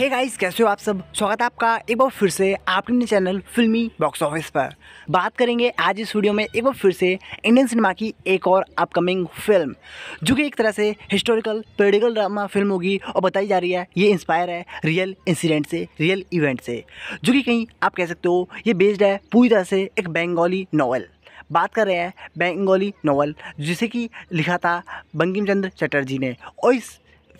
हे hey guys कैसे हो आप सब स्वागत है आपका एक बार फिर से आपके अपने चैनल फिल्मी बॉक्स ऑफिस पर बात करेंगे आज इस वीडियो में एक बार फिर से इंडियन सिनेमा की एक और अपकमिंग फिल्म जो कि एक तरह से हिस्टोरिकल पोलिटिकल ड्रामा फिल्म होगी और बताई जा रही है ये इंस्पायर है रियल इंसिडेंट से रियल इवेंट से जो कि कहीं आप कह सकते हो ये बेस्ड है पूरी तरह से एक बंगाली नावल बात कर रहे हैं बंगाली नावल जिसे कि लिखा था बंकिम चंद्र चटर्जी ने और इस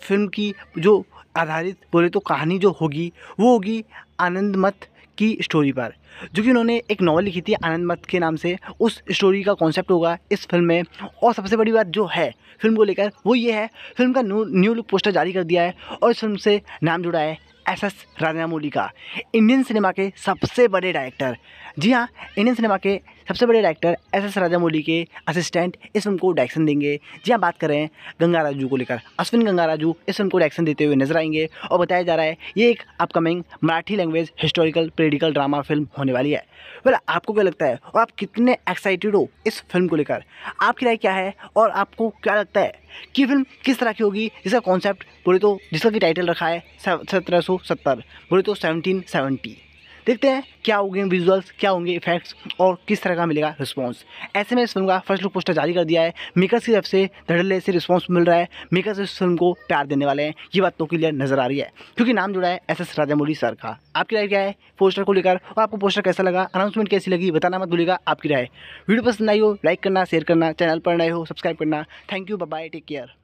फिल्म की जो आधारित बोले तो कहानी जो होगी वो होगी आनंदमत की स्टोरी पर जो कि उन्होंने एक नॉवल लिखी थी आनंद मत के नाम से उस स्टोरी का कॉन्सेप्ट होगा इस फिल्म में और सबसे बड़ी बात जो है फिल्म को लेकर वो ये है फिल्म का न्यू लुक पोस्टर जारी कर दिया है और इस फिल्म से नाम जुड़ा है एस एस राजामौली का इंडियन सिनेमा के सबसे बड़े डायरेक्टर जी हाँ इंडियन सिनेमा के सबसे बड़े डायरेक्टर एस एस राजामौली के असिस्टेंट इस फिल्म को डायरेक्शन देंगे जी हाँ बात कर रहे हैं गंगा राजू को लेकर अश्विन गंगा राजू इस फिल्म को डायरेक्शन देते हुए नजर आएंगे और बताया जा रहा है ये एक upcoming Marathi language historical political drama film होने वाली है वेल आपको क्या लगता है और आप कितने एक्साइटेड हो इस फिल्म को लेकर आपकी राय क्या है और आपको क्या लगता है कि फिल्म किस तरह की होगी जिसका कॉन्सेप्ट बोले तो जिसका कि टाइटल रखा है सत्रह सौ सत्तर बोले तो सेवनटीन सेवेंटी देखते हैं क्या होंगे विजुअल्स क्या होंगे इफेक्ट्स और किस तरह का मिलेगा रिस्पॉन्स ऐसे में इस फिल्म का फर्स्ट लुक पोस्टर जारी कर दिया है मेकर्स की तरफ से धड़ल्ले से रिस्पॉन्स मिल रहा है मेकर्स इस फिल्म को प्यार देने वाले हैं ये बात तो क्लियर नजर आ रही है क्योंकि नाम जुड़ा है एस एस राजामौली सर का आपकी राय क्या है पोस्टर को लेकर और आपको पोस्टर कैसा लगा अनाउंसमेंट कैसी लगी बताना मत भूलेगा आपकी राय वीडियो पसंद आई हो लाइक करना शेयर करना चैनल पर नए हो सब्सक्राइब करना thank you bye take care